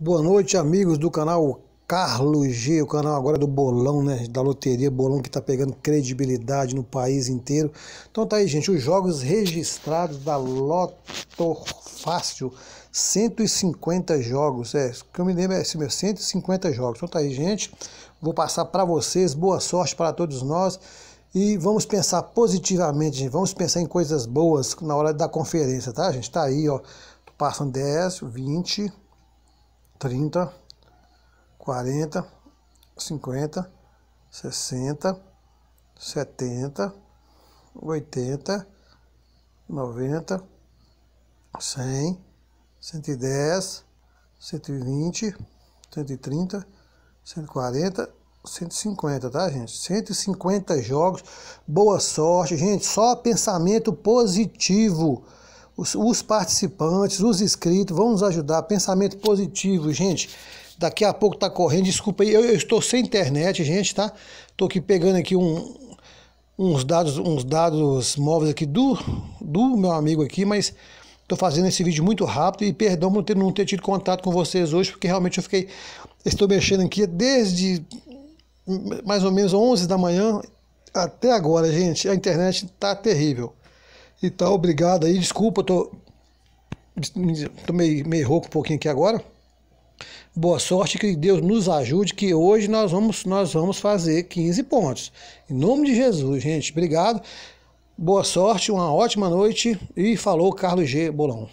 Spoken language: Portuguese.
Boa noite, amigos do canal Carlos G, o canal agora do bolão, né? Da loteria, bolão que tá pegando credibilidade no país inteiro. Então tá aí, gente, os jogos registrados da Loto Fácil, 150 jogos, é, que eu me lembro é esse meu, 150 jogos. Então tá aí, gente, vou passar para vocês, boa sorte para todos nós. E vamos pensar positivamente, gente. vamos pensar em coisas boas na hora da conferência, tá, gente? Tá aí, ó, passam 10, 20, trinta, quarenta, cinquenta, sessenta, setenta, oitenta, noventa, cem, cento e dez, cento e vinte, cento e trinta, cento e quarenta cento e cinquenta, tá, gente? cento e cinquenta jogos. Boa sorte, gente. Só pensamento positivo. Os, os participantes, os inscritos, vão nos ajudar. Pensamento positivo, gente. Daqui a pouco tá correndo. Desculpa aí, eu, eu estou sem internet, gente, tá? Tô aqui pegando aqui um, uns dados, uns dados móveis aqui do, do meu amigo aqui, mas tô fazendo esse vídeo muito rápido e perdão por não ter, não ter tido contato com vocês hoje, porque realmente eu fiquei estou mexendo aqui desde mais ou menos 11 da manhã até agora, gente. A internet tá terrível e tal. Obrigado aí. Desculpa, tô, tô meio, meio rouco um pouquinho aqui agora. Boa sorte, que Deus nos ajude, que hoje nós vamos, nós vamos fazer 15 pontos. Em nome de Jesus, gente. Obrigado. Boa sorte, uma ótima noite e falou Carlos G. Bolão.